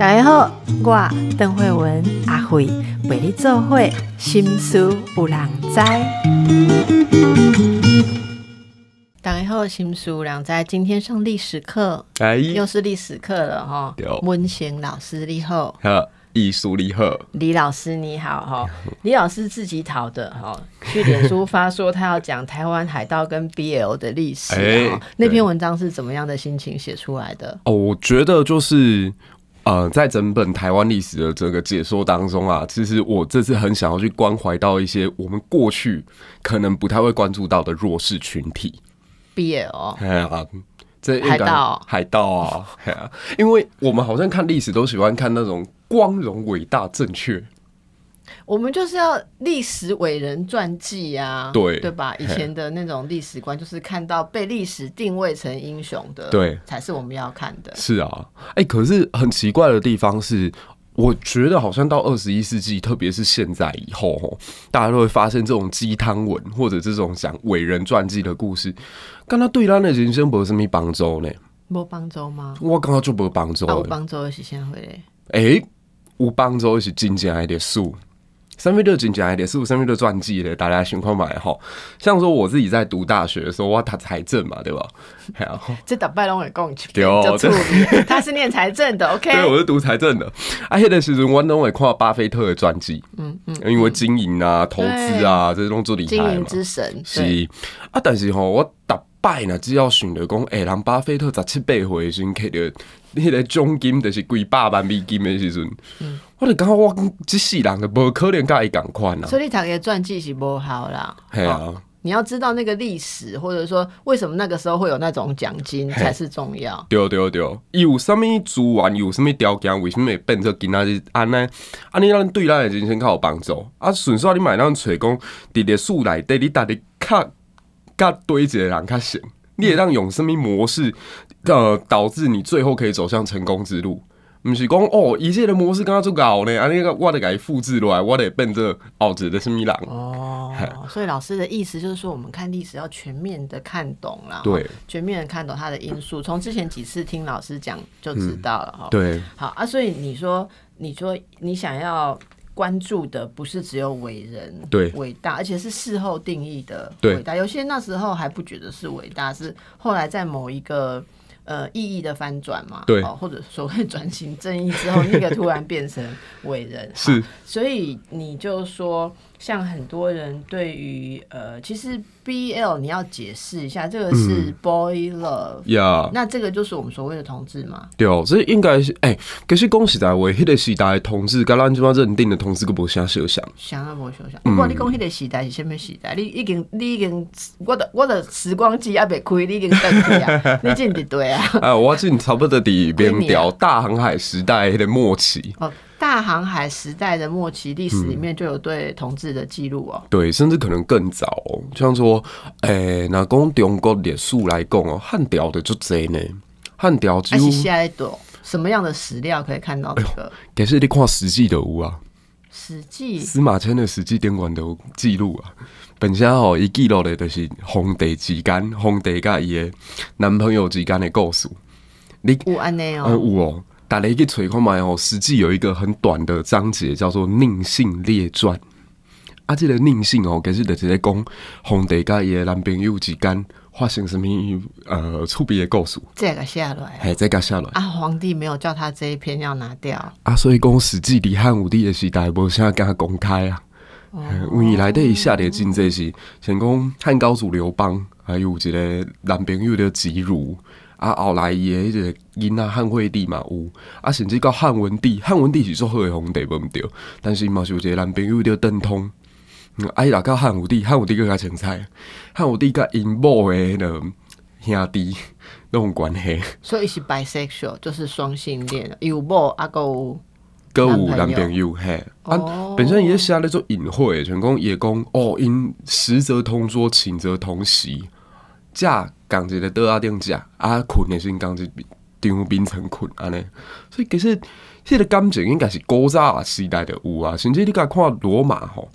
大家好，我邓慧文阿慧为你做会心书有人斋。大家好，心书有人斋，今天上历史课，哎，又是历史课了哈。温贤老师，你好。艺术李贺，李老师你好哈，李老师自己讨的哈，去脸书发说他要讲台湾海盗跟 BL 的历史哈，那篇文章是怎么样的心情写出来的？哦，我觉得就是呃，在整本台湾历史的这个解说当中啊，其实我这次很想要去关怀到一些我们过去可能不太会关注到的弱势群体。BL 哎呀，这海盗海盗啊，因为我们好像看历史都喜欢看那种。光荣、伟大、正确，我们就是要历史伟人传记呀，对对吧？以前的那种历史观，就是看到被历史定位成英雄的，对，才是我们要看的。是啊，哎，可是很奇怪的地方是，我觉得好像到二十一世纪，特别是现在以后，大家都会发现这种鸡汤文或者这种讲伟人传记的故事，刚他对他的人生不是没帮助呢？没帮助吗？我刚刚就不帮助，帮助是先会的，哎。吴邦洲是起精简还点书，身边就精简还点，是不是身传记的，大家情况买哈。像说我自己在读大学的时候，我读财政嘛，对吧？好，这打败龙尾过去，对，他是念财政的。OK，对，我是读财政的。啊，而且时是，我龙会看巴菲特的传记，嗯嗯，因为经营啊、投资啊这些东西厉害嘛。经营之神是啊，但是吼，我打。拜呢，只要想着讲，哎，人巴菲特十七百时选 K 的，迄个奖金就是几百万美金的时阵。嗯，我感觉我，即世人的无可能甲一共款啊。所以，他嘅传记是不好啦。系啊，你要知道那个历史，或者说为什么那个时候会有那种奖金，才是重要。对对对，有什物资源，有什物条件，为什么变做今仔是安尼？安尼，咱对咱人生较有帮助。啊，顺手你买咱找讲，伫历史内底你搭底较他堆积人，他行，你也让永生命模式，呃，导致你最后可以走向成功之路，不是讲哦，一切的模式刚刚做搞呢，啊，那个我得给复制来，我得奔着奥子的生命郎哦。所以老师的意思就是说，我们看历史要全面的看懂了，对，全面的看懂它的因素，从之前几次听老师讲就知道了哈。对，好啊，所以你说，你说，你想要。关注的不是只有伟人，对伟大，而且是事后定义的伟大。有些那时候还不觉得是伟大，是后来在某一个呃意义的翻转嘛，对，或者所谓转型正义之后，那个突然变成伟人，是。所以你就说。像很多人对于呃，其实 B L 你要解释一下，这个是 boy love，那这个就是我们所谓的同志嘛？对哦，这应该是哎，可是恭喜在维迄个时代同志，噶咱即马认定的同志，个不肖设想，想都无设想。不过你恭喜的时代是虾米时代？你已经你已经我的我的时光机也袂开，你已经登机啊？你进不对啊？啊，我进差不多底边屌大航海时代的末期。大航海时代的末期历史里面就有对同志的记录哦，对，甚至可能更早哦。像说，诶，讲中国历史来讲哦，汉朝的就侪呢，汉朝几乎。下一朵什么样的史料可以看到这个？但是你看《史记》的有啊，《史记》司马迁的《史记》顶管的记录啊。本身吼，伊记录的就是皇帝之间、皇帝甲伊的男朋友之间的故事。你有安尼哦？有哦。打雷去锤看嘛？哦，史记有一个很短的章节叫做《宁信列传》。啊，这个宁信哦，可是的是在讲皇帝伊的男朋友之间发生什么呃粗别的故事。这个下来，还这个下来啊？皇帝没有叫他这一篇要拿掉啊？所以讲史记离汉武帝的时代无啥敢公开啊。未来的下列真节是讲讲汉高祖刘邦，还有一个男朋友的嫉妒。啊，后来伊诶迄个因仔汉惠帝嘛有，啊甚至到汉文帝，汉文帝是做好诶皇帝，毋着，但是嘛是有一个男朋友叫邓通，伊大到汉武帝，汉武帝更加精彩，汉武帝甲因某迄个兄弟那 种关系，所以是 bisexual，就是双性恋，有某有个，有男朋友嘿，本身也是写咧种隐晦，成功也讲哦，因实则同桌，寝则同席。食共一个桌仔顶食，啊，困时阵共一张变床困安尼。所以其实，迄个感情应该是古早时代的有啊，甚至你甲看罗马吼，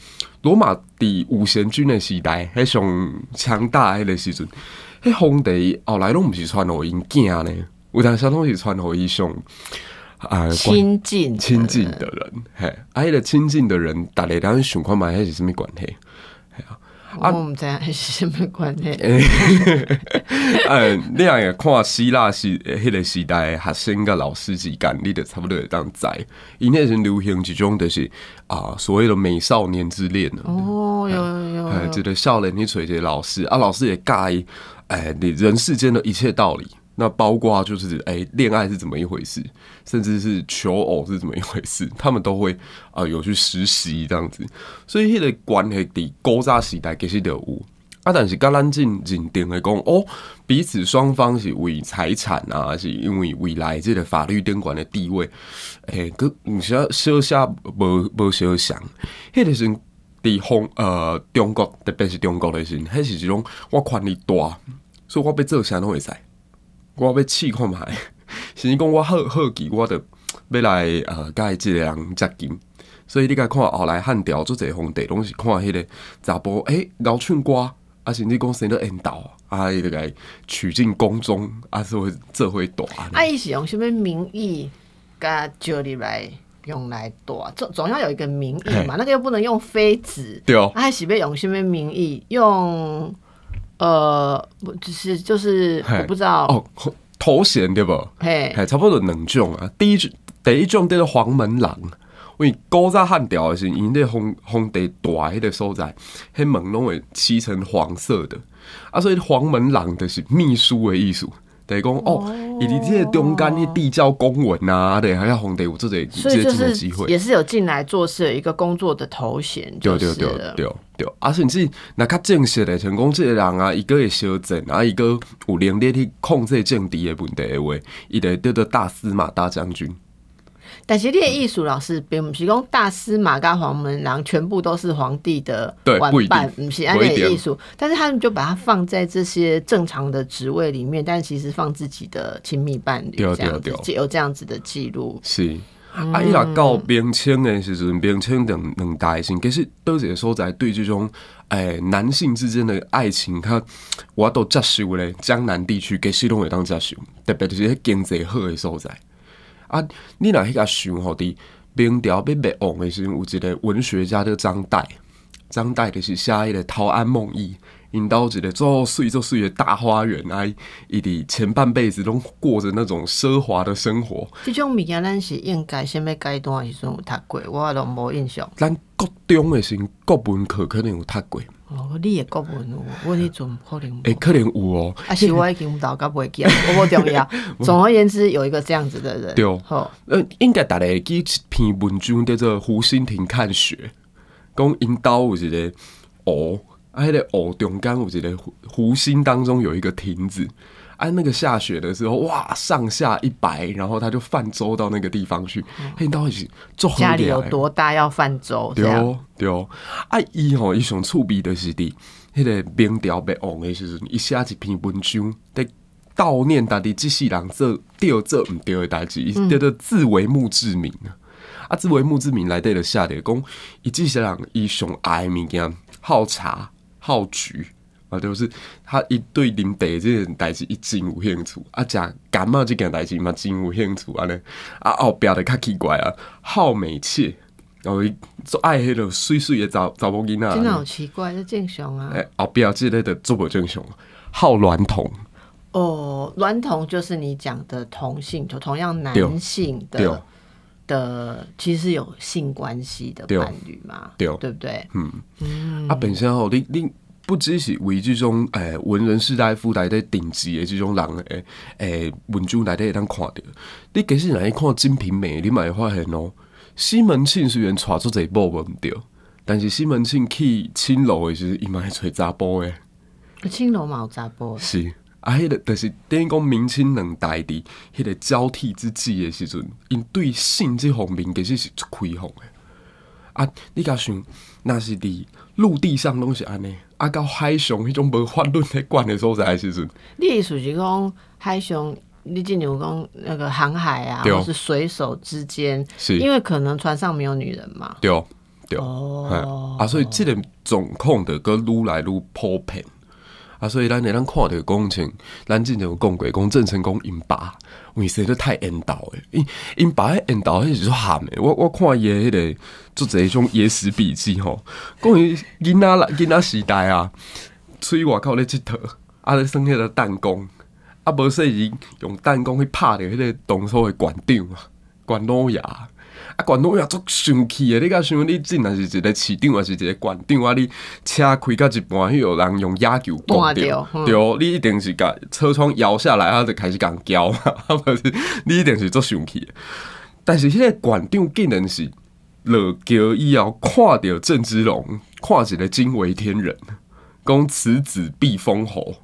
罗马伫五贤君的时代迄上强大，迄个时阵，迄皇帝后来拢毋是传互因囝呢，有当时拢是传互伊上啊亲近亲近的人，嘿，啊，迄个亲近的人，逐个当想看嘛，迄是啥物关系？哎呀。啊，我们在是什么关系？呃，你阿也看希腊是迄个时代学生甲老师之间，你得差不多会当在，因那时流行一种就是啊所谓的美少年之恋呢。哦，有有有，这个少年去追求老师，啊，老师也介意哎，你人世间的一切道理。那包括就是，哎，恋爱是怎么一回事？甚至是求偶是怎么一回事？他们都会啊，有去实习这样子。所以，迄个关系伫古早时代其实都有啊。但是，甲咱正认定的讲哦，彼此双方是为财产啊，是因为未来这个法律监管的地位，哎，佫唔少少少无无少想。迄个是伫方呃中国，特别是中国的时，迄是一种我权力大，所以我被做啥拢会使。我要试看下，甚 至讲我好好奇，我着要来呃，跟伊几个人接近，所以你甲看后来汉朝做侪皇帝，拢是看迄个查甫诶，老唱歌，啊甚至讲生到缘投，啊伊就来娶进宫中，啊做以才会啊，伊是用什么名义？甲这里来用来躲，总总要有一个名义嘛，那个又不能用妃子。对哦，是要用什么名义？用。呃，不只是就是我不知道哦，头衔对不？嘿，差不多两种啊。第一种，第一种叫做黄门郎，因为高在汉朝是，因那红红地大，迄个所在，迄门拢会漆成黄色的啊，所以黄门郎的是秘书的艺术，等于讲哦，以及这些中间的递交公文啊，对，还要红得我做接所以就是也是有进来做事的一个工作的头衔，对对对对。对，而且你知那较正式的，成功这人啊，一个是小正，啊一个有能力去控制政敌的问题的话，一个叫做大司马大将军。但是你的艺术老师并不是讲大司马跟黄门郎全部都是皇帝的对，不不是你的艺术，但是他们就把它放在这些正常的职位里面，但其实放自己的亲密伴侣这样子，有这样子的记录是。啊！伊到搞清的诶，阵，是清迁等等待性，实是一个所在对即种诶男性之间的爱情，较我都接受咧。江南地区其实拢会当接受，特别就是迄经济好诶所在。啊，你若迄个想吼伫明朝变灭亡诶时，阵，有一个文学家叫张岱，张岱就是写迄个《陶庵梦忆》。引导一个做后做就睡的大花园，哎，伊滴前半辈子都过着那种奢华的生活。这种物件，咱是应该什么阶段时阵有读过，我拢无印象。咱国中的时，国文课肯定有读过。哦，你也国文有？我迄阵可能诶，可能有哦。啊，是我还记唔甲搞不会记，我无重要。总而言之，有一个这样子的人，好，嗯，应该达咧记一篇文，章叫做《湖心亭看雪》，讲引导一个哦。啊，迄个湖中间我一得湖心当中有一个亭子，啊，那个下雪的时候哇，上下一白，然后他就泛舟到那个地方去。嘿，到底是家里有多大要泛舟？对哦，对哦，伊姨哦，伊熊厝边的是弟，迄个冰雕被昂的是，伊写一篇文章得悼念家己即世人这雕这毋雕的代志，叫做自为墓志铭啊，啊，自为墓志铭来得了下的功，伊这世人伊熊爱物件好茶。好菊啊，就是他一对林北这件代志一进无兴趣，啊，讲感冒即件代志嘛进无兴趣安尼啊，后边的较奇怪啊，好美气，做爱迄个水水的查查某囡仔，真好奇怪，真正常啊。后边即个的做不正常，好卵童哦，卵童就是你讲的同性，就同样男性的。的其实有性关系的伴侣嘛，对不对？嗯，啊，本身吼，你你不只是为这种哎，文人士大夫内底顶级的这种人，哎哎，文章内底会当看到。你其实来去看《金瓶梅》，你咪会发现哦，西门庆虽然娶出一波唔到，但是西门庆去青楼时候，伊咪系娶杂波诶，青楼嘛有杂波诶，是。啊，迄个就是等于讲明清两代的迄个交替之际的时阵，因对性这方面其实是开放的。啊，你甲想，那是伫陆地上拢是安尼，啊，到海上迄种无法律的管的所在的时阵，你意思是讲海上？你进牛讲那个航海啊，或是水手之间，因为可能船上没有女人嘛，对对哦，啊，所以这个总控的个撸来撸破遍，啊，所以咱会咱看着讲程，咱之前有讲过，讲郑成功因爸，为啥都太颠倒诶。因因爸诶颠倒，迄是煞咸诶。我我看伊迄个做者迄种野史笔记吼，讲伊囡仔啦囡仔时代啊，出去外口咧佚佗，啊咧耍迄个弹弓，啊无说伊用弹弓去拍着迄个当所诶馆长啊，馆老爷。啊，管东也足生气的，你敢想你真若是一个市长还是一个县长，啊？你车开到一半，迄有人用野球掼掉，掉，你一定是甲车窗摇下来，他就开始讲叫啊 不是，你一定是足生气的。但是迄个县长竟然，是落桥以后看着郑芝龙，看一个惊为天人，讲此子必封侯。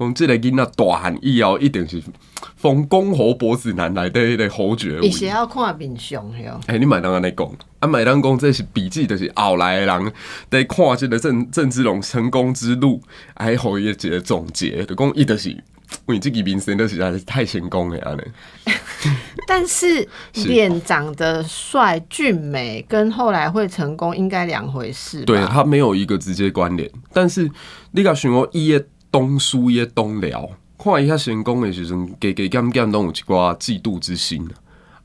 讲即个囡仔大汉以后一定是封公侯伯子男来的侯爵。也是要看品相哟。哎，你麦当安尼讲，啊麦当讲这是笔记，就是后来的人在看这个郑郑志龙成功之路，哎侯爷姐总结，就讲伊就是为自己名声，都实在是太成功了安尼。但是 脸长得帅俊美，跟后来会成功应该两回事。对他没有一个直接关联，但是你敢巡游一夜。东输也东聊，看一下成功诶学生，给给讲讲动有一挂嫉妒之心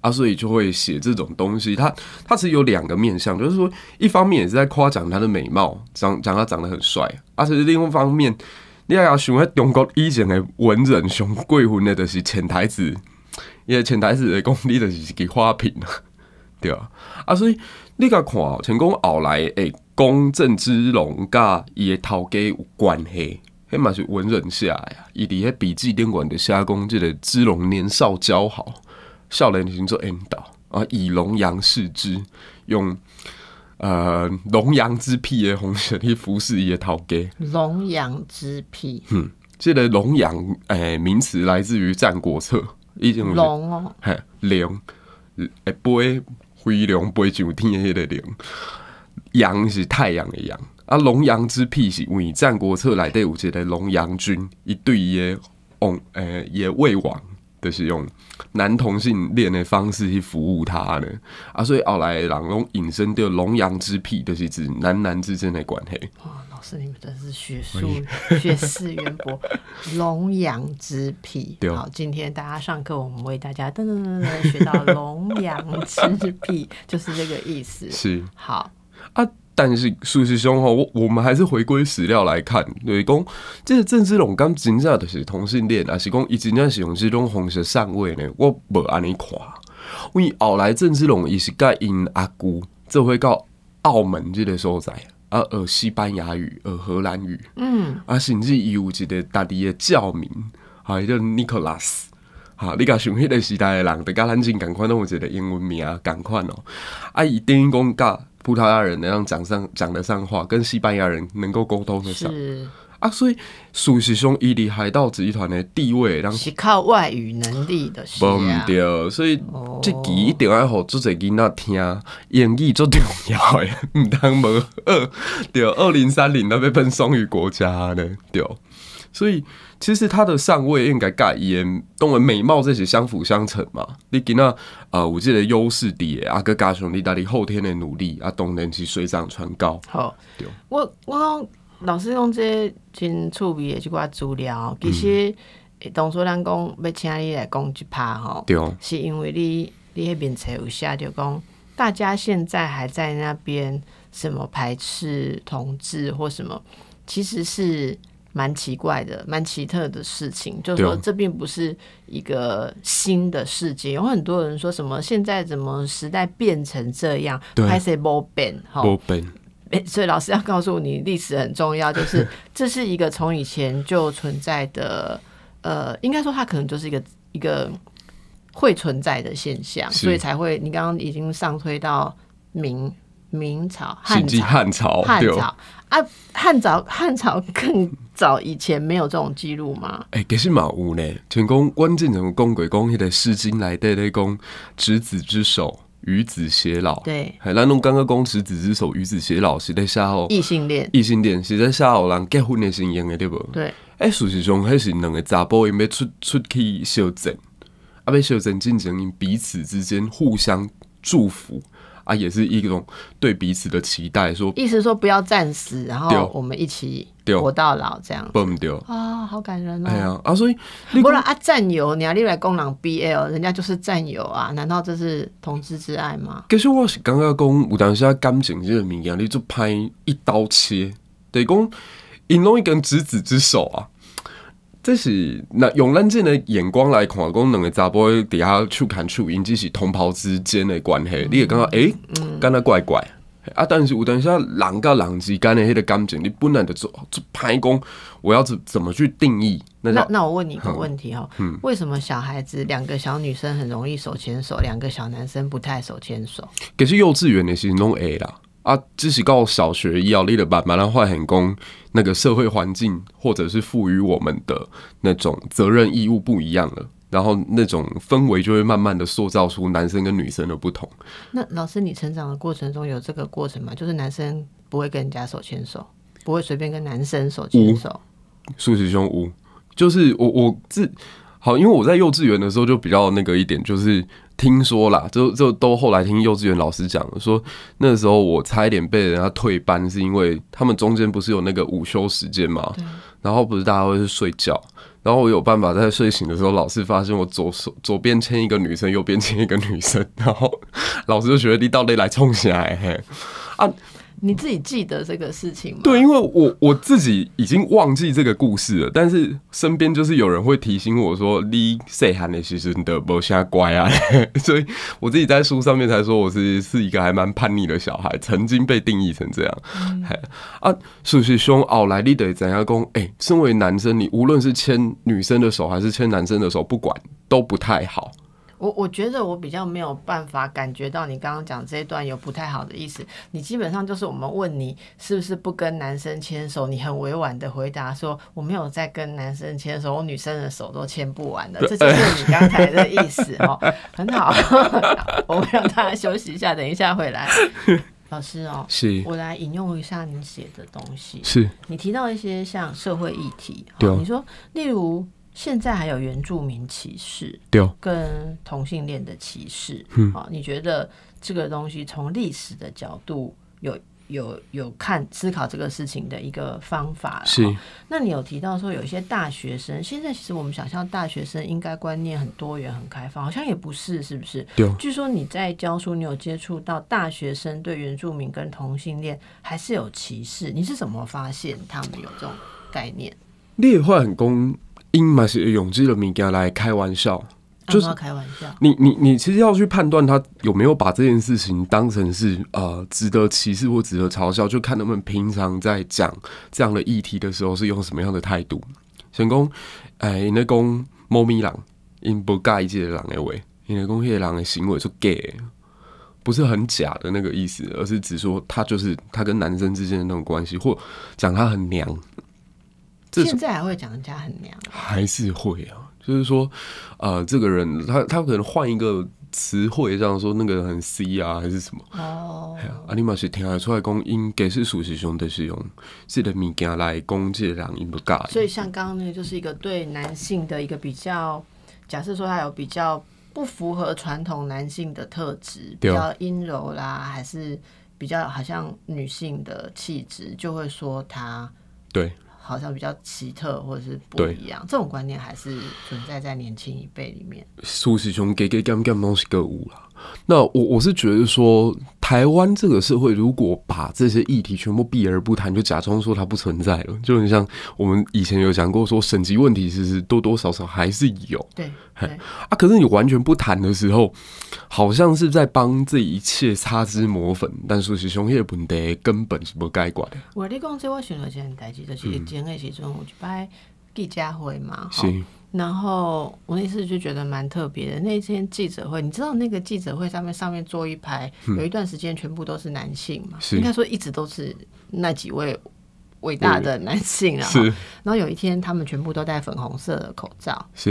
啊，所以就会写这种东西。他他是有两个面相，就是说，一方面也是在夸奖他的美貌，讲讲他长得很帅，而且另一方面，你要想在中国以前诶文人，像贵妇内，都是潜台词，因为潜台词的讲你就是给个花瓶，对啊，啊，所以你甲看成功后来诶，公郑芝龙甲伊诶头家有关系。迄嘛是文人虾呀，伊伫迄笔记店馆的写公，记得资龙年少交好，少年时做引导啊，以龙阳视之用，呃，龙阳之癖的红绳去服侍伊个头家。龙阳之癖，嗯，记个龙阳诶名词来自于《战国策》，以前龙，嘿，龙诶飞飞龙飞上天的爷个龙，阳是太阳的阳。啊！龙阳之癖是用《战国策》来第五节的龙阳君一对耶，嗯，诶，也魏王都是用男同性恋的方式去服务他呢。啊，所以奥莱郎龙引申的龙阳之癖，就是指男男之间的关系。哇！老师，你们真是学术 学识渊博。龙阳之癖，好，今天大家上课，我们为大家噔噔噔噔学到龙阳之癖，就是这个意思。是。好。啊。但是苏师兄吼，我我们还是回归史料来看。雷公，这个郑芝龙刚真正的是同性恋还是伊真正是用这种方式上位呢？我无安尼看，因为后来郑芝龙伊是甲因阿姑，做回到澳门这个所在啊。呃，西班牙语，呃，荷兰语，嗯，啊甚至有一个当地的教名，啊，叫 Nicolas，啊，你甲想迄个时代的人，大甲咱是赶拢有一个英文名，赶款哦。啊，伊等于讲甲葡萄牙人能讲上讲得上话，跟西班牙人能够沟通得上啊，所以属实兄伊里海盗集团的地位，是靠外语能力的。不唔对，所以这期一定要互做这囡仔听，英语最重要的，唔 当无二。对，二零三零那被分双语国家呢？对。所以，其实他的上位应该讲也同为美貌这些相辅相成嘛。你给那呃，五 G 的优势滴，啊，跟加上你大力后天的努力，啊，当然去水涨船高。好，我我讲，老师讲这真趣味的这挂资料，其实董初咱讲要请你来讲一趴吼，对哦，是因为你你那边才有写，就讲大家现在还在那边什么排斥同志或什么，其实是。蛮奇怪的，蛮奇特的事情，就是说这并不是一个新的世界。有很多人说什么现在怎么时代变成这样，还是不变？哈，不变。所以老师要告诉你，历史很重要，就是 这是一个从以前就存在的，呃，应该说它可能就是一个一个会存在的现象，所以才会你刚刚已经上推到明明朝汉朝、汉朝汉朝啊，汉朝汉朝更。早以前没有这种记录吗？哎，其实冇有呢。天公关键怎么供鬼公，迄个《诗经》来，得来公执子之手，与子偕老。对，还来弄刚刚供执子之手，与子偕老，是在夏侯异性恋，异性恋是在夏侯兰结婚的新姻的对不？对，哎，事实上还是两个查甫，因要出出去修证，啊，要修正进行因彼此之间互相祝福，啊，也是一种对彼此的期待，说意思说不要暂时，然后我们一起。活到老这样，不唔掉啊，好感人哦！哎呀，啊所以，你讲啊战友，你要你来功狼 BL，人家就是战友啊，难道这是同志之爱吗？可是我是刚刚讲，有当时啊，感情这个名言，你就拍一刀切，得讲引弄一根执子之手啊，这是那用冷静的眼光来看，讲两个查甫底下去看处，因这是同袍之间的关系，你也感觉哎，感觉怪怪。啊！但是，我等一下，狼搞狼之干那些的感情，你不来就做做排工。我要怎怎么去定义？那那我问你一个问题哈，为什么小孩子两个小女生很容易手牵手，两个小男生不太手牵手？可是幼稚园的事情拢会啦啊！只是到小学以后，立了班，马上换很工，那个社会环境或者是赋予我们的那种责任义务不一样了。然后那种氛围就会慢慢的塑造出男生跟女生的不同。那老师，你成长的过程中有这个过程吗？就是男生不会跟人家手牵手，不会随便跟男生手牵手。数学兄五，就是我我自好，因为我在幼稚园的时候就比较那个一点，就是听说啦，就就都后来听幼稚园老师讲说，那时候我差一点被人家退班，是因为他们中间不是有那个午休时间嘛，然后不是大家会去睡觉。然后我有办法，在睡醒的时候，老师发现我左手左边牵一个女生，右边牵一个女生，然后老师就觉得你道勒来冲起来，嘿，啊。你自己记得这个事情吗？对，因为我我自己已经忘记这个故事了，但是身边就是有人会提醒我说你 i s 你 y h 是你的不下乖啊，所以我自己在书上面才说我是是一个还蛮叛逆的小孩，曾经被定义成这样。啊，不是兄，奥莱利得怎样讲？哎，身为男生，你无论是牵女生的手，还是牵男生的手，不管都不太好。我我觉得我比较没有办法感觉到你刚刚讲这一段有不太好的意思。你基本上就是我们问你是不是不跟男生牵手，你很委婉的回答说我没有在跟男生牵手，我女生的手都牵不完了。这就是你刚才的意思哦，很好。我们让大家休息一下，等一下回来。老师哦，是，我来引用一下你写的东西。是，你提到一些像社会议题，你说例如。现在还有原住民歧视，对，跟同性恋的歧视，嗯，好，你觉得这个东西从历史的角度有有有看思考这个事情的一个方法是？那你有提到说有些大学生现在其实我们想象大学生应该观念很多元很开放，好像也不是，是不是？对，据说你在教书，你有接触到大学生对原住民跟同性恋还是有歧视？你是怎么发现他们有这种概念？劣化很公。因嘛是永志的物件来开玩笑，就是开玩笑。你你你其实要去判断他有没有把这件事情当成是呃值得歧视或值得嘲笑，就看他们平常在讲这样的议题的时候是用什么样的态度。成功，哎，那公猫咪狼，因不 gay 狼的话，因喂，公些狼的行为是 gay，不是很假的那个意思，而是只说他就是他跟男生之间的那种关系，或讲他很娘。现在还会讲人家很娘，还是会啊，就是说，呃，这个人他他可能换一个词汇这样说，那个很 C 啊，还是什么哦？啊，你嘛是听下出来公应给是属实，兄弟是用自己的物件来攻击两不尬。所以像刚刚那，就是一个对男性的一个比较，假设说他有比较不符合传统男性的特质，比较阴柔啦，还是比较好像女性的气质，就会说他对。好像比较奇特或者是不一样，这种观念还是存在在年轻一辈里面。苏师兄，给给干干东西购物啦，那我我是觉得说。台湾这个社会，如果把这些议题全部避而不谈，就假装说它不存在了，就很像我们以前有讲过，说省级问题其实多多少少还是有，对，啊，可是你完全不谈的时候，好像是在帮这一切擦脂抹粉，但说实上，这些问根本是不该管的。我你讲这，我选到现在，其实就是疫情的时，阵有一摆。记者辉嘛，然后我那次就觉得蛮特别的。那天记者会，你知道那个记者会上面上面坐一排，有一段时间全部都是男性嘛，应该说一直都是那几位伟大的男性啊。是，然后有一天他们全部都戴粉红色的口罩，是。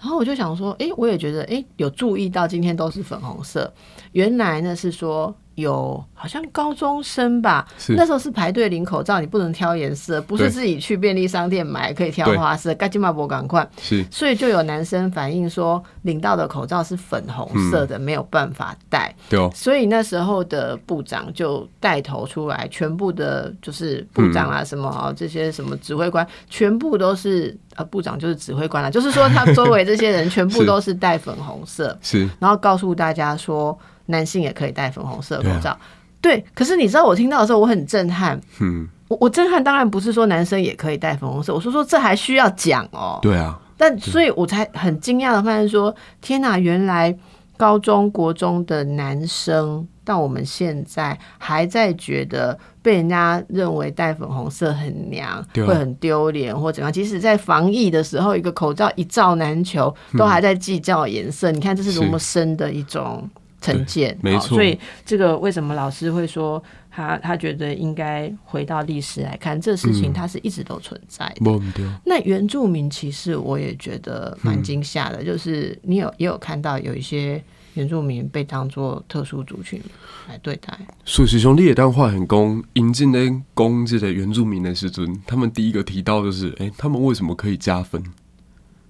然后我就想说，哎，我也觉得，哎，有注意到今天都是粉红色，原来那是说。有，好像高中生吧，那时候是排队领口罩，你不能挑颜色，不是自己去便利商店买可以挑花色，赶紧把博赶快。是，所以就有男生反映说，领到的口罩是粉红色的，没有办法戴。对哦，所以那时候的部长就带头出来，全部的，就是部长啊，什么啊，这些什么指挥官，全部都是，呃，部长就是指挥官了，就是说他周围这些人全部都是戴粉红色，是，然后告诉大家说。男性也可以戴粉红色口罩，对。可是你知道我听到的时候，我很震撼。嗯，我我震撼当然不是说男生也可以戴粉红色，我是说这还需要讲哦。对啊。但所以，我才很惊讶的发现说，天哪！原来高中国中的男生到我们现在还在觉得被人家认为戴粉红色很娘，会很丢脸或怎样。即使在防疫的时候，一个口罩一罩难求，都还在计较颜色。你看，这是多么深的一种。成见，没错。所以这个为什么老师会说他他觉得应该回到历史来看这事情，它是一直都存在。的。那原住民其实我也觉得蛮惊吓的，就是你有也有看到有一些原住民被当作特殊族群来对待。所以，师兄你也当话很公，引进的公这的原住民的师尊，他们第一个提到就是，哎，他们为什么可以加分？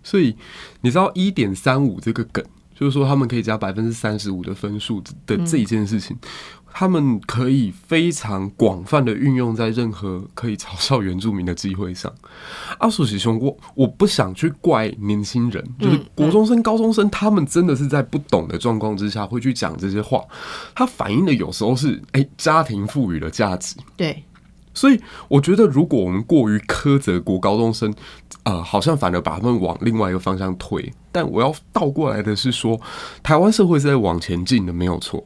所以你知道一点三五这个梗。就是说，他们可以加百分之三十五的分数的这一件事情，他们可以非常广泛的运用在任何可以嘲笑原住民的机会上。阿索奇兄，我我不想去怪年轻人，就是国中生、高中生，他们真的是在不懂的状况之下会去讲这些话。他反映的有时候是，哎，家庭赋予的价值。对。所以我觉得，如果我们过于苛责国高中生，呃，好像反而把他们往另外一个方向推。但我要倒过来的是说，台湾社会是在往前进的，没有错。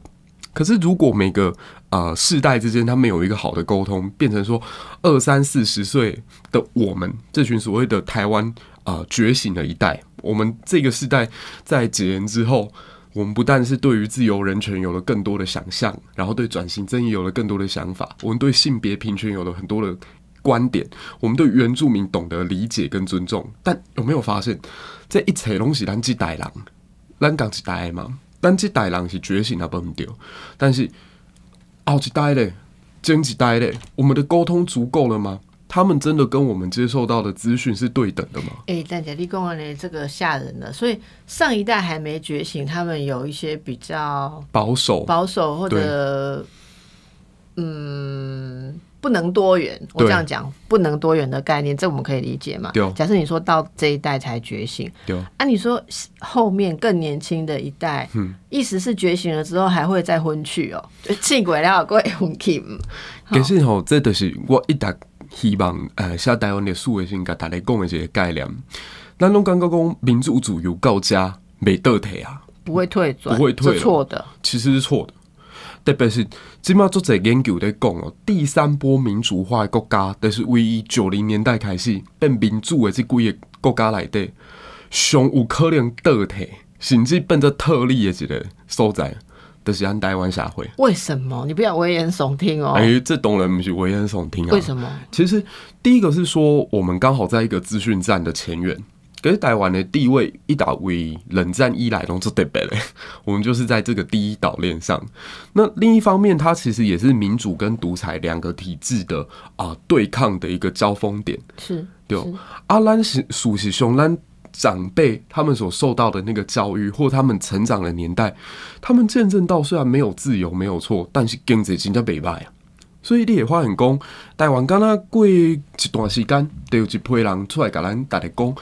可是如果每个呃世代之间，他们有一个好的沟通，变成说二三四十岁的我们这群所谓的台湾啊觉醒的一代，我们这个世代在几年之后。我们不但是对于自由人权有了更多的想象，然后对转型正义有了更多的想法，我们对性别平权有了很多的观点，我们对原住民懂得理解跟尊重。但有没有发现这一切东西，咱只代人，咱讲只代嘛？咱这代人是觉醒了不？唔掉，但是傲只代嘞，真只代嘞，我们的沟通足够了吗？他们真的跟我们接受到的资讯是对等的吗？哎，戴姐，你讲呢？这个吓人了。所以上一代还没觉醒，他们有一些比较保守、保守或者嗯，不能多元。我这样讲，不能多元的概念，这我们可以理解嘛？假设你说到这一代才觉醒，对啊，你说后面更年轻的一代，嗯，意思是觉醒了之后还会再婚去哦？气鬼了，过昏去。可是吼，这都是我一打。希望，呃，写台湾的数位性，甲大家讲的这个概念，咱拢感觉讲民主主由到家，袂倒退啊？不会退，不会退，错的，其实是错的。特别是，今麦做者研究在讲哦，第三波民主化的国家，但是位于九零年代开始变民主的这几个国家内底，尚有可能倒退，甚至变着特例的一个所在。都是按台湾下会。为什么？你不要危言耸听哦！哎，这懂然不是危言耸听啊。为什么？其实第一个是说，我们刚好在一个资讯站的前缘。可是台湾的地位一岛为，冷战一来拢做台北嘞，我们就是在这个第一岛链上。那另一方面，它其实也是民主跟独裁两个体制的啊对抗的一个交锋点。是，对。阿兰是属是熊兰。长辈他们所受到的那个教育，或他们成长的年代，他们见证到虽然没有自由，没有错，但是跟着人家被摆。所以你也发现，讲台湾刚刚过一段时间，就有一批人出来甲咱大家讲，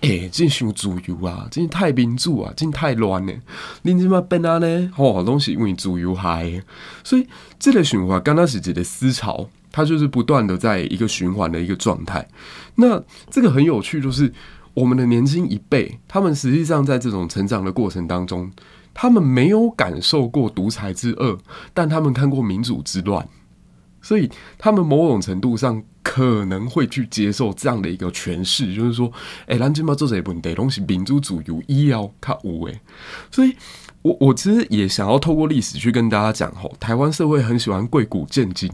哎，真想自由啊，真太民主啊，真太乱呢。你怎么变啊呢？哦，拢是因为自由害。所以这个循环刚刚是一个思潮，它就是不断的在一个循环的一个状态。那这个很有趣，就是。我们的年轻一辈，他们实际上在这种成长的过程当中，他们没有感受过独裁之恶，但他们看过民主之乱，所以他们某种程度上可能会去接受这样的一个诠释，就是说，哎，蓝金猫作者一本得东西民主主义医疗他无哎，所以我我其实也想要透过历史去跟大家讲吼，台湾社会很喜欢贵古贱今。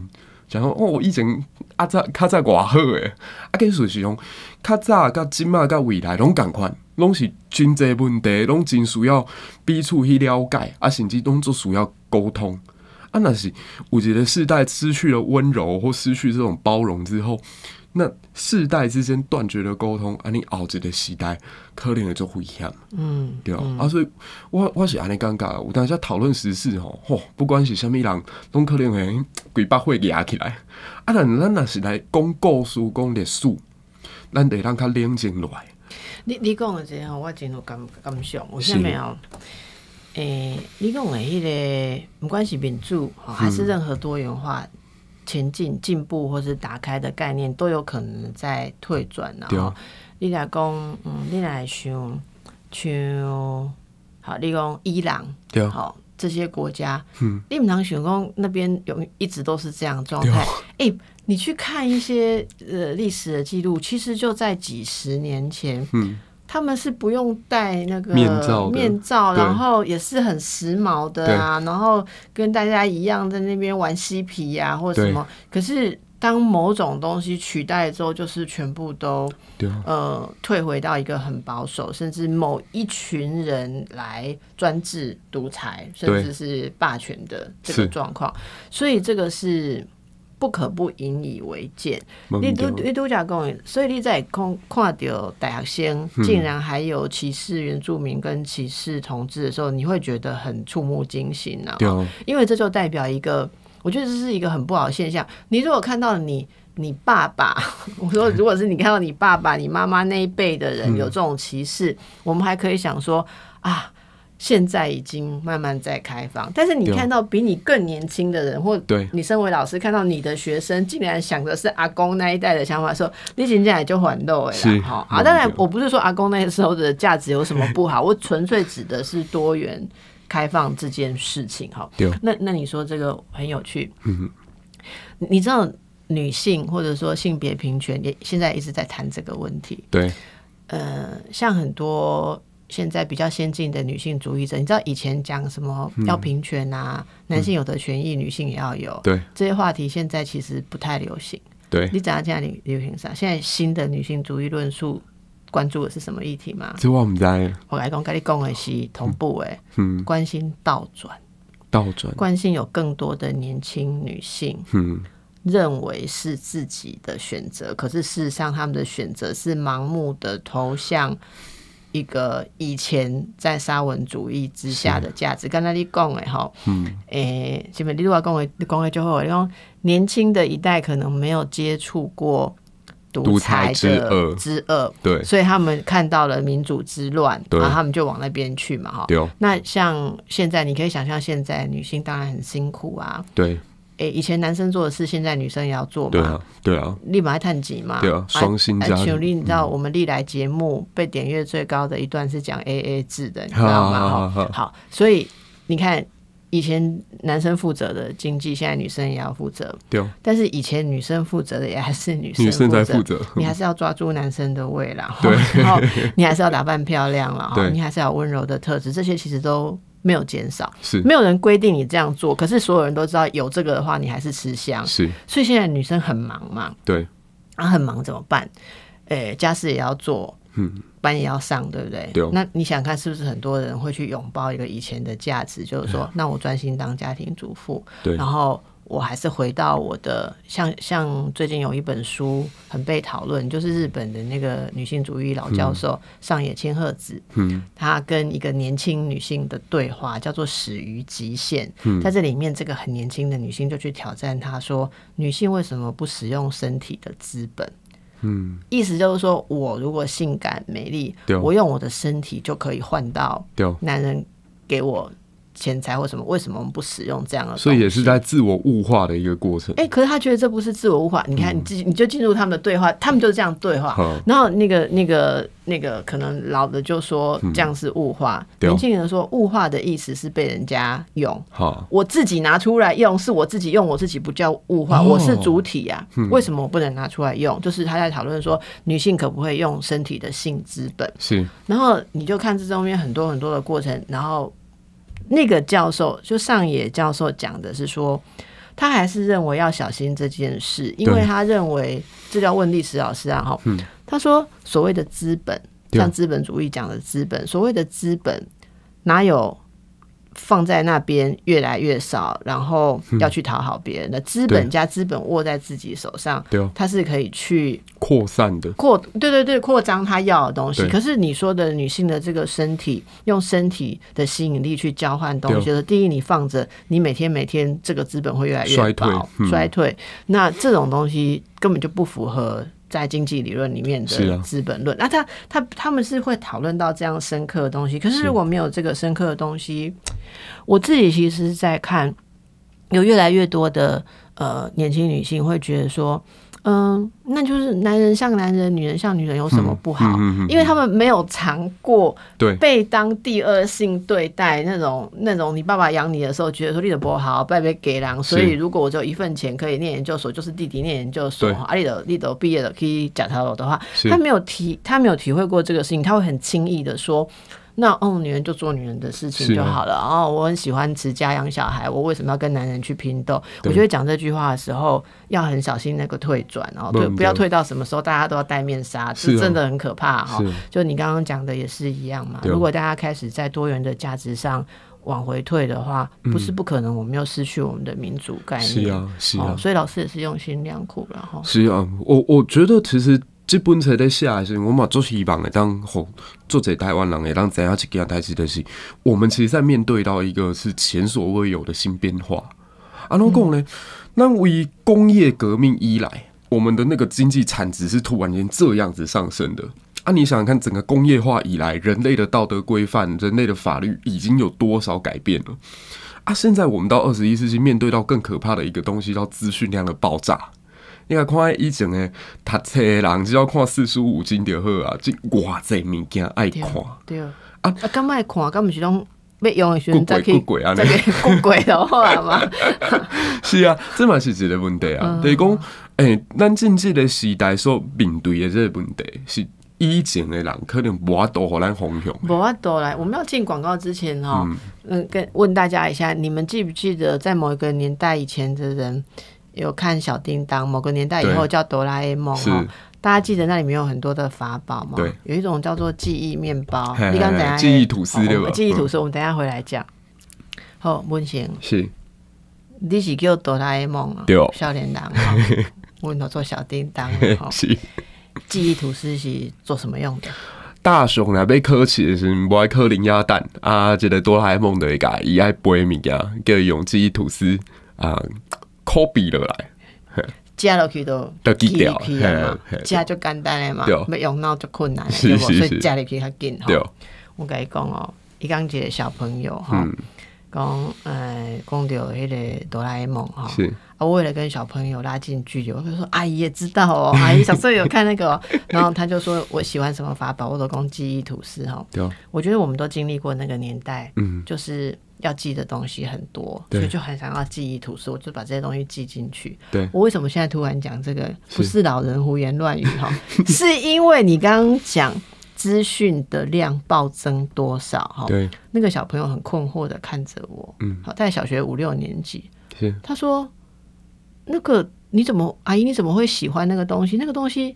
像我以前啊，早较早偌好诶，啊，计属是用较早、甲今仔、甲未来拢共款，拢是经济问题，拢真需要彼此去了解，啊，甚至拢做需要沟通。啊，若是有一个时代失去了温柔，或失去这种包容之后。那世代之间断绝的沟通，安你熬着的时代，可能会就危一样，嗯，对啊，所以，我我是安尼尴尬，我时家讨论时事吼，吼，不管是虾米人，拢可能会鬼百会压起来。啊，那咱若是来讲故事，讲历史，咱得让较冷静落来。你你讲的这吼，我真有感感想，为什么哦？诶，你讲的迄个，不管是民主，还是任何多元化。前进、进步或是打开的概念都有可能在退转啊。你来讲，嗯，你来想，像好，你讲伊朗，对好这些国家，嗯，们能选公那边有一直都是这样状态。哎，你去看一些呃历史的记录，其实就在几十年前，嗯。他们是不用戴那个面罩，面罩，然后也是很时髦的啊，然后跟大家一样在那边玩嬉皮啊或什么。可是当某种东西取代之后，就是全部都呃退回到一个很保守，甚至某一群人来专制、独裁，甚至是霸权的这个状况。所以这个是。不可不引以为戒。你都你都讲讲，所以你在看看到大学生竟然还有歧视原住民跟歧视同志的时候，你会觉得很触目惊心呐。对啊，因为这就代表一个，我觉得这是一个很不好的现象。你如果看到你，你爸爸，我说如果是你看到你爸爸、你妈妈那一辈的人有这种歧视，我们还可以想说啊。现在已经慢慢在开放，但是你看到比你更年轻的人，或你身为老师看到你的学生，竟然想的是阿公那一代的想法，说你今进来就还豆了。了哈。啊，当然我不是说阿公那些时候的价值有什么不好，我纯粹指的是多元开放这件事情哈。那那你说这个很有趣，嗯，你知道女性或者说性别平权也现在一直在谈这个问题，对，呃，像很多。现在比较先进的女性主义者，你知道以前讲什么要平权啊？男性有的权益，女性也要有。对，这些话题现在其实不太流行。对，你讲讲现在流女性上，现在新的女性主义论述关注的是什么议题吗？就我们在我来讲跟你讲的，是同步诶。嗯，关心倒转，倒转关心有更多的年轻女性，嗯，认为是自己的选择，可是事实上他们的选择是盲目的投向。一个以前在沙文主义之下的价值，刚才你讲的哈，诶，是基本你如果讲的，你讲的最好，那种年轻的一代可能没有接触过独裁之恶之恶，对，所以他们看到了民主之乱，然后他们就往那边去嘛，哈。那像现在，你可以想象，现在女性当然很辛苦啊，对。哎，以前男生做的事，现在女生也要做嘛？对啊，对啊，立马爱探级嘛？对啊，双薪家庭。你知道我们历来节目被点阅最高的一段是讲 A A 制的，你知道吗？好，所以你看，以前男生负责的经济，现在女生也要负责。对。但是以前女生负责的也还是女生，女生在负责，你还是要抓住男生的胃啦。对。然后你还是要打扮漂亮了，你还是要温柔的特质，这些其实都。没有减少，是没有人规定你这样做，可是所有人都知道有这个的话，你还是吃香。是，所以现在女生很忙嘛，对，啊，很忙怎么办？诶，家事也要做，嗯，班也要上，对不对？对。那你想看是不是很多人会去拥抱一个以前的价值，就是说，那我专心当家庭主妇，对，然后。我还是回到我的，像像最近有一本书很被讨论，就是日本的那个女性主义老教授上野千鹤子，嗯，她跟一个年轻女性的对话叫做《始于极限》。嗯，在这里面，这个很年轻的女性就去挑战她说：“女性为什么不使用身体的资本？”嗯，意思就是说我如果性感美丽，我用我的身体就可以换到男人给我。钱财或什么？为什么我们不使用这样的？所以也是在自我物化的一个过程。哎，可是他觉得这不是自我物化。你看，你自己你就进入他们的对话，他们就是这样对话。然后那个那个那个，可能老的就说这样是物化，年轻人说物化的意思是被人家用。好，我自己拿出来用是我自己用，我自己不叫物化，我是主体呀。为什么我不能拿出来用？就是他在讨论说女性可不可以用身体的性资本是。然后你就看这中间很多很多的过程，然后。那个教授就上野教授讲的是说，他还是认为要小心这件事，因为他认为这叫问历史老师啊哈。他说所谓的资本，像资本主义讲的资本，所谓的资本哪有？放在那边越来越少，然后要去讨好别人。的资本加资本握在自己手上，它是可以去扩散的扩对对对扩张他要的东西。可是你说的女性的这个身体，用身体的吸引力去交换东西，是第一你放着，你每天每天这个资本会越来越衰退衰退。那这种东西根本就不符合。在经济理论里面的《资本论》，那他他他们是会讨论到这样深刻的东西。可是如果没有这个深刻的东西，我自己其实在看，有越来越多的呃年轻女性会觉得说。嗯，那就是男人像男人，女人像女人，有什么不好？因为他们没有尝过被当第二性对待那种那种。你爸爸养你的时候，觉得说你的不好，白白给狼。所以如果我只有一份钱可以念研究所，就是弟弟念研究所，阿你的你德毕业了可以讲他了的话，他没有体他没有体会过这个事情，他会很轻易的说。那哦，女人就做女人的事情就好了。哦，我很喜欢持家养小孩，我为什么要跟男人去拼斗？我觉得讲这句话的时候要很小心那个退转哦，对，不要退到什么时候大家都要戴面纱，是真的很可怕哈。就你刚刚讲的也是一样嘛。如果大家开始在多元的价值上往回退的话，不是不可能。我们又失去我们的民主概念，是啊，是啊。所以老师也是用心良苦，然后是啊，我我觉得其实。即本册的下阵，我们做希望的，当好作者台湾人诶，当怎样去讲台词的是，我们其实，在面对到一个是前所未有的新变化。阿龙公呢，那以工业革命以来，我们的那个经济产值是突然间这样子上升的啊！你想想看，整个工业化以来，人类的道德规范、人类的法律，已经有多少改变了啊？现在我们到二十一世纪，面对到更可怕的一个东西，叫资讯量的爆炸。你爱看以前的读册人，只要看四书五经就好啊！即偌济物件爱看，对啊啊！咁爱看，咁毋是要用的时阵再去？骨鬼啊！骨鬼的话嘛，是啊，这嘛是一个问题啊！是讲，诶，咱进次的时代所面对的这问题，是以前的人可能无度互咱方向无多来，我们要进广告之前哦，嗯，跟问大家一下，你们记不记得在某一个年代以前的人？有看小叮当，某个年代以后叫哆啦 A 梦哈。大家记得那里面有很多的法宝吗？对，有一种叫做记忆面包，你刚等下记忆吐司对吧？记忆吐司，我们等下回来讲。好，目前是你是叫哆啦 A 梦啊？对哦，小叮当，头做小叮当。是 记忆吐司是做什么用的？大雄来被柯奇是不爱磕零鸭蛋啊，觉得哆啦 A 梦的一个伊爱不米啊，个用记忆吐司啊。剖比落来，加落去都都几掉，加就简单的嘛，要用脑就困难，所以加入去较紧。我甲你讲哦，一刚级的小朋友哈。讲哎，讲到迄个哆啦 A 梦哈，是我为了跟小朋友拉近距离，我就说：“阿姨也知道哦，阿姨小时候有看那个。”然后他就说我喜欢什么法宝，我都讲记忆吐司哈。对我觉得我们都经历过那个年代，嗯，就是要记的东西很多，所以就很想要记忆吐司，我就把这些东西记进去。对，我为什么现在突然讲这个？不是老人胡言乱语哈，是因为你刚讲。资讯的量暴增多少？哈，对，那个小朋友很困惑的看着我，嗯，好，在小学五六年级，是他说那个你怎么阿姨你怎么会喜欢那个东西？那个东西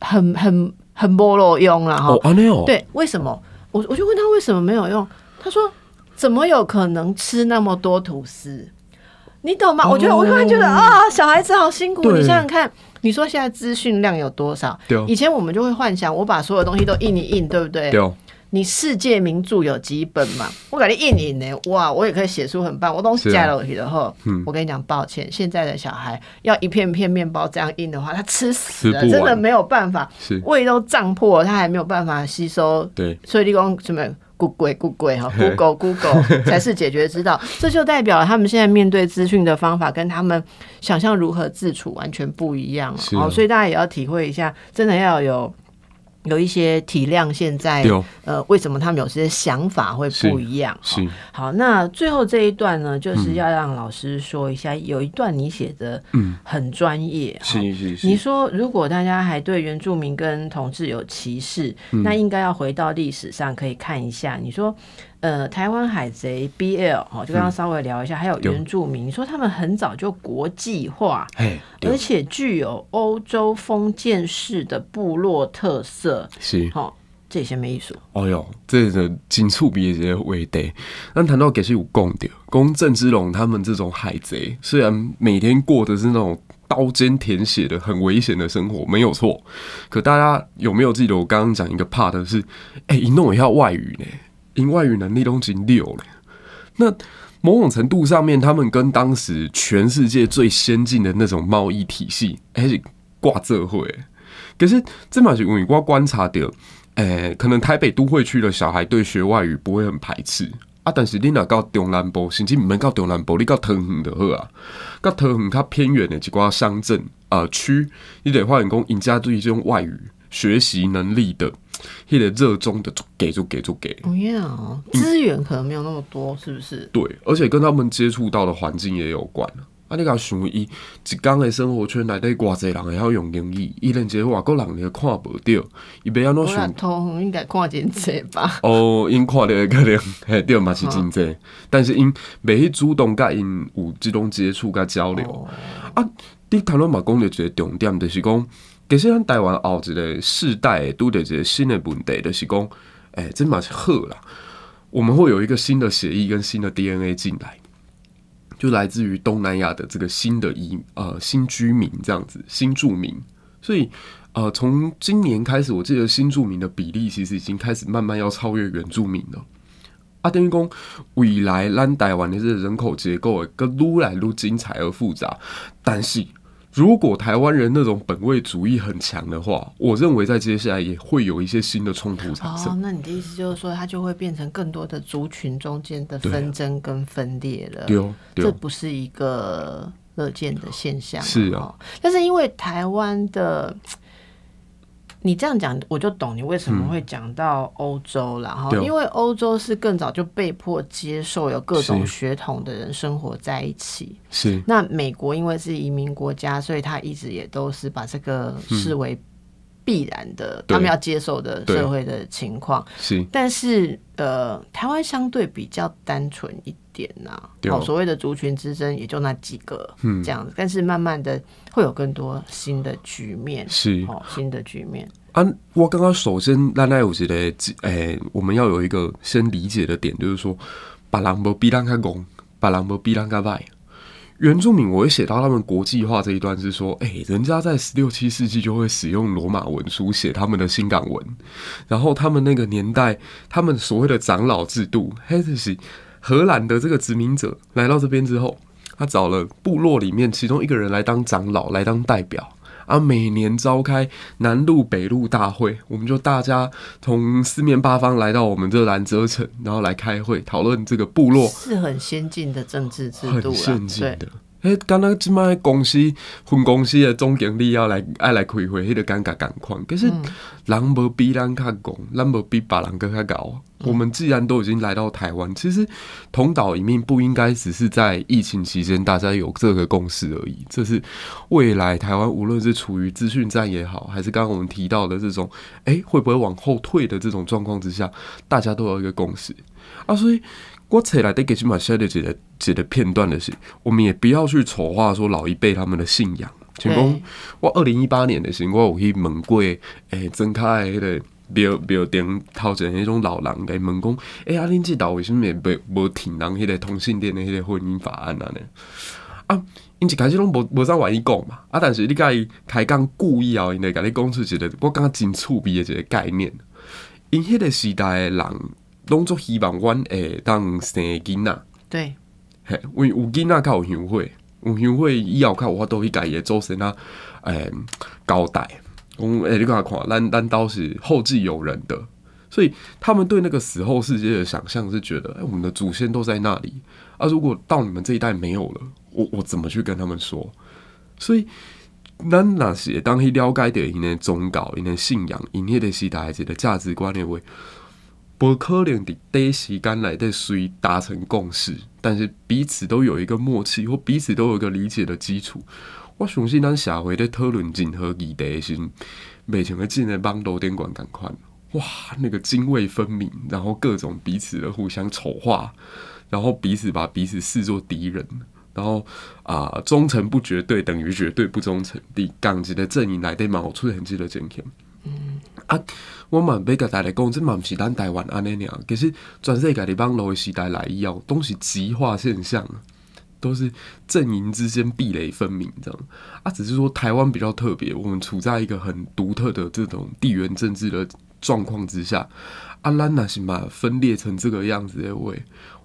很很很没落用了哈，啊没有，对，为什么？我我就问他为什么没有用？他说怎么有可能吃那么多吐司？你懂吗？我觉得我突然觉得啊，小孩子好辛苦，你想想看。你说现在资讯量有多少？对以前我们就会幻想，我把所有东西都印一印，对不对？对你世界名著有几本嘛？我感觉印印呢，哇，我也可以写书很棒。我东西加了以后，嗯，我跟你讲，抱歉，现在的小孩要一片片面包这样印的话，他吃死了，真的没有办法，胃都胀破，了，他还没有办法吸收，对，所以立功什么？Google Google 哈，Google Google 才是解决之道，这就代表了他们现在面对资讯的方法跟他们想象如何自处完全不一样哦，所以大家也要体会一下，真的要有。有一些体谅现在，呃，为什么他们有些想法会不一样？是好，那最后这一段呢，就是要让老师说一下。有一段你写的，嗯，很专业。是是是。你说，如果大家还对原住民跟同志有歧视，那应该要回到历史上可以看一下。你说。呃，台湾海贼 BL 哦，就刚刚稍微聊一下，还有原住民说他们很早就国际化，而且具有欧洲封建式的部落特色，是，好，这些没思。哦呦，这个金触鼻直接微呆。那谈到给谁有共的，公正之龙他们这种海贼，虽然每天过的是那种刀尖舔血的很危险的生活，没有错。可大家有没有记得我刚刚讲一个 part 是？哎，你弄一下外语呢。因外语能力都已经六了，那某种程度上面，他们跟当时全世界最先进的那种贸易体系还是挂这会。可是，这嘛，是我你观察的，诶，可能台北都会区的小孩对学外语不会很排斥啊。但是，你若到中南部，甚至不免到中南部，你到腾园就好啊。到腾园，较偏远的几挂乡镇啊区，你得发现工，人家对这一种外语学习能力的。一个热衷的给就给就给，不要资源可能没有那么多，是不是？对，而且跟他们接触到的环境也有关。啊，你讲想伊，一间的生活圈内底偌济人会晓用英语，伊连一个外国人都看不着，伊袂安怎想？我认应该看真济吧。哦，因看着的可能嘿，着嘛是真济，但是因袂去主动甲因有即种接触甲交流。啊，你谈论嘛讲着一个重点，就是讲。给实咱台湾完帽子的世代，都得一个新的问题，戴的讲，工，哎，真嘛是贺了。我们会有一个新的协议跟新的 DNA 进来，就来自于东南亚的这个新的移呃新居民这样子，新住民。所以，呃，从今年开始，我记得新住民的比例其实已经开始慢慢要超越原住民了。阿丁工，未来咱台完的这个人口结构，更撸来撸精彩而复杂，但是。如果台湾人那种本位主义很强的话，我认为在接下来也会有一些新的冲突产生。哦，那你的意思就是说，它就会变成更多的族群中间的纷争跟分裂了？对这不是一个乐见的现象。是啊，但是因为台湾的。你这样讲，我就懂你为什么会讲到欧洲了哈。因为欧洲是更早就被迫接受有各种血统的人生活在一起。是。那美国因为是移民国家，所以他一直也都是把这个视为。必然的，他们要接受的社会的情况。是，但是呃，台湾相对比较单纯一点呐。好，所谓的族群之争也就那几个，嗯，这样子。但是慢慢的会有更多新的局面，是，新的局面。啊，我刚刚首先让大我觉得，个，我们要有一个先理解的点，就是说，把狼不逼让他攻，把狼不逼让他败。原住民，我会写到他们国际化这一段是说，哎，人家在十六七世纪就会使用罗马文书写他们的新港文，然后他们那个年代，他们所谓的长老制度，嘿，这是荷兰的这个殖民者来到这边之后，他找了部落里面其中一个人来当长老，来当代表。啊，每年召开南路北路大会，我们就大家从四面八方来到我们这兰泽城，然后来开会讨论这个部落，是很先进的政治制度先对的。哎，刚刚即卖公司、分公司的总经理要来，爱来开会，迄个尴尬情况。可是人无比咱较共，咱无比别人更加搞。我们既然都已经来到台湾，其实同岛一命不应该只是在疫情期间大家有这个共识而已。这是未来台湾，无论是处于资讯战也好，还是刚刚我们提到的这种，哎，会不会往后退的这种状况之下，大家都有一个共识啊。所以。我找来得给起嘛写的几个几个片段的是，我们也不要去丑化说老一辈他们的信仰。请讲，我二零一八年的时候，我有去问过诶，增开的迄个庙庙顶头前迄种老人，来问讲：诶，啊恁即道为什么袂无停人？迄个同性恋的迄个婚姻法案啊呢？啊，因一开始拢无无啥愿意讲嘛。啊，但是你甲伊开讲故意哦，因来甲你讲出一个，我感觉真趣味的一个概念。因迄个时代的人。拢作希望，阮会当生囡仔，对，为有囡仔较有香火，有香火以后有法度去甲家己做先啊！诶，交代，讲诶，你看看，咱咱都是后继有人的，所以他们对那个死后世界的想象是觉得，诶，我们的祖先都在那里啊。如果到你们这一代没有了，我我怎么去跟他们说？所以，咱那是当去了解着因的忠告，因的信仰，一念的时代，家的价值观念。不可能的一时间来对谁达成共识，但是彼此都有一个默契，或彼此都有一个理解的基础。我相信当下回的特伦金和李时，心，袂成为进来帮楼顶管赶快，哇，那个泾渭分明，然后各种彼此的互相丑化，然后彼此把彼此视作敌人，然后啊，忠诚不绝对等于绝对不忠诚的港籍的阵营来对毛出痕迹的政权。嗯啊，我蛮被甲大家讲，这嘛毋是咱台湾安尼料。其实全世界地方老的时代来以后，都是极化现象，都是阵营之间壁垒分明这样。啊，只是说台湾比较特别，我们处在一个很独特的这种地缘政治的状况之下。啊，咱那是嘛分裂成这个样子的话，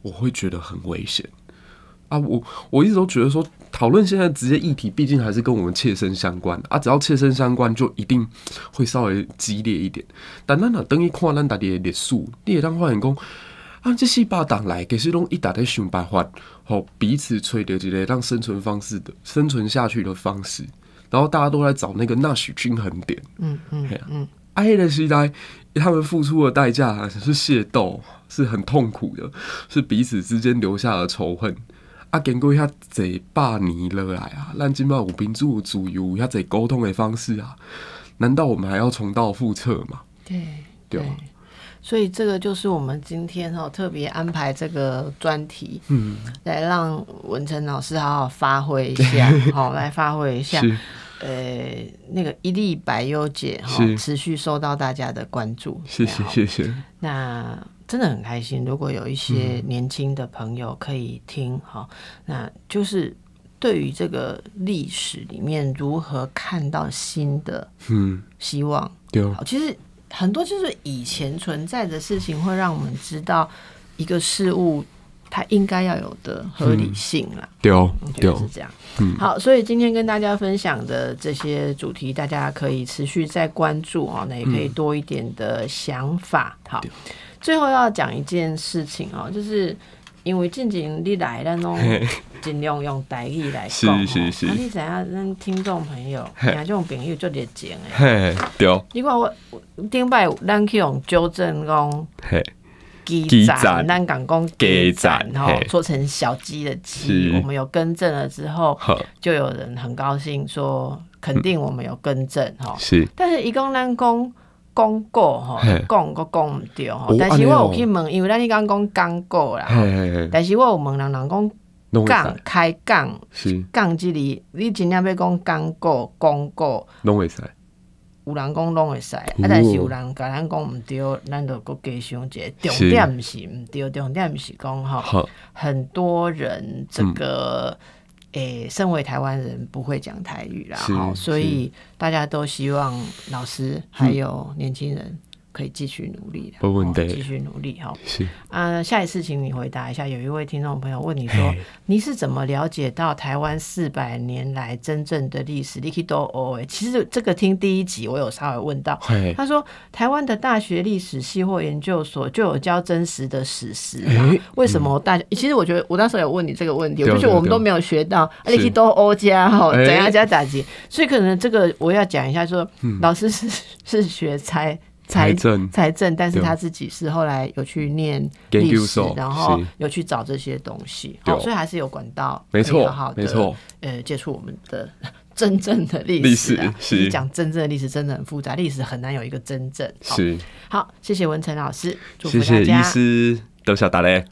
我会觉得很危险。啊，我我一直都觉得说，讨论现在直接议题，毕竟还是跟我们切身相关啊。只要切身相关，就一定会稍微激烈一点。但咱呐，等于看咱大爹的历史，你也当发现讲，啊，这四把党来，其实拢一打在想办法，好彼此吹到一个让生存方式的生存下去的方式。然后大家都来找那个纳许均衡点，嗯嗯嗯，爱的时代，他们付出的代价是械斗，是很痛苦的，是彼此之间留下的仇恨。他经过一下在巴尼了来啊，让金马五兵做主有他这沟通的方式啊？难道我们还要重蹈覆辙吗？对对，所以这个就是我们今天哦特别安排这个专题，嗯，来让文成老师好好发挥一下，好来发挥一下，呃，那个一粒白优姐哈，持续受到大家的关注，谢谢谢谢。那。真的很开心，如果有一些年轻的朋友可以听哈，那就是对于这个历史里面如何看到新的嗯希望，对其实很多就是以前存在的事情会让我们知道一个事物它应该要有的合理性了，对哦，对，是这样，嗯，好，所以今天跟大家分享的这些主题，大家可以持续再关注哦，那也可以多一点的想法，好。最后要讲一件事情哦，就是因为静静你来，咱拢尽量用台语来讲。是是是。你知影，咱听众朋友两种朋友做热情的。嘿，对。你看我顶摆咱去用纠正讲鸡仔，咱讲公鸡仔后做成小鸡的鸡。我们有更正了之后，就有人很高兴说，肯定我们有更正哈。是。但是一共咱公。广告吼，讲告讲毋对吼，但是我有去问，因为咱迄刚讲广告啦，但是我有问人，人讲讲开讲，讲即字，你真正要讲广告广告，拢会使，有人讲拢会使，啊，但是有人甲咱讲毋对，咱都顾加上一重点毋是毋对，重点毋是讲吼，很多人这个。诶，身为台湾人不会讲台语啦，好，所以大家都希望老师还有年轻人。可以继续努力，不问的继续努力哈。是啊，下一次请你回答一下。有一位听众朋友问你说：“你是怎么了解到台湾四百年来真正的历史？”Licky O 哎，其实这个听第一集我有稍微问到，他说台湾的大学历史系或研究所就有教真实的史实啊？为什么大家？其实我觉得我当时有问你这个问题，我觉得我们都没有学到 Licky O 加哈怎样加打级，所以可能这个我要讲一下，说老师是 是学才。财政，财政，但是他自己是后来有去念历史，然后有去找这些东西，所以还是有管道，没错，好没错，呃，接触我们的 真正的历史，是讲真正的历史，真的很复杂，历史很难有一个真正，是好，谢谢文成老师，谢谢医师都小达嘞。